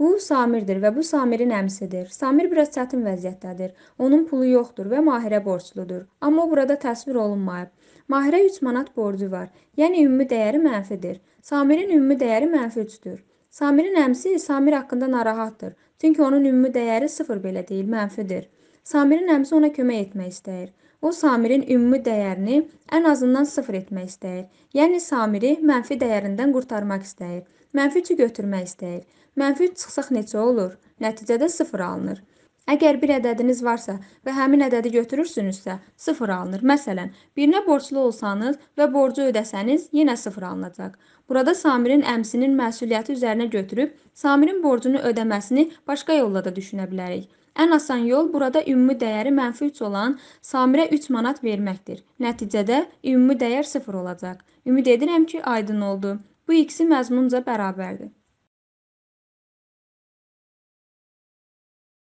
Bu Samirdir və bu Samirin əmisidir. Samir biraz çətin vəziyyətdədir. Onun pulu yoxdur və Mahirə borcludur. Amma burada təsvir olunmayıb. Mahirə 3 manat borcu var. Yəni ümumi dəyəri mənfidir. Samirin ümumi dəyəri mənfi 3-dür. Samirin əmisi Samir haqqında narahatdır. Çünki onun ümumi dəyəri 0 belə deyil, mənfidir. Samirin əmisi ona kömək etmək istəyir. O Samirin ümumi dəyərini ən azından 0 etmək istəyir. Yəni Samiri mənfi dəyərindən qurtarmaq istəyir. -3-ü götürmək istəyir. -3 çıxsaq necə olur? Nəticədə 0 alınır. Əgər bir ədədiniz varsa və həmin ədədi götürürsünüzsə, 0 alınır. Məsələn, birinə borclu olsanız və borcu ödəsəniz, yenə 0 alınacaq. Burada Samirin əmsinin məsuliyyəti üzərinə götürüb Samirin borcunu ödəməsini başqa yolla da düşünə bilərik. Ən asan yol burada ümumi dəyəri mənfi 3 olan Samirə 3 manat verməkdir. Nəticədə ümumi dəyər 0 olacaq. Ümid edirəm ki, aydın oldu. Bu ikisi məzmunca bərabərdir.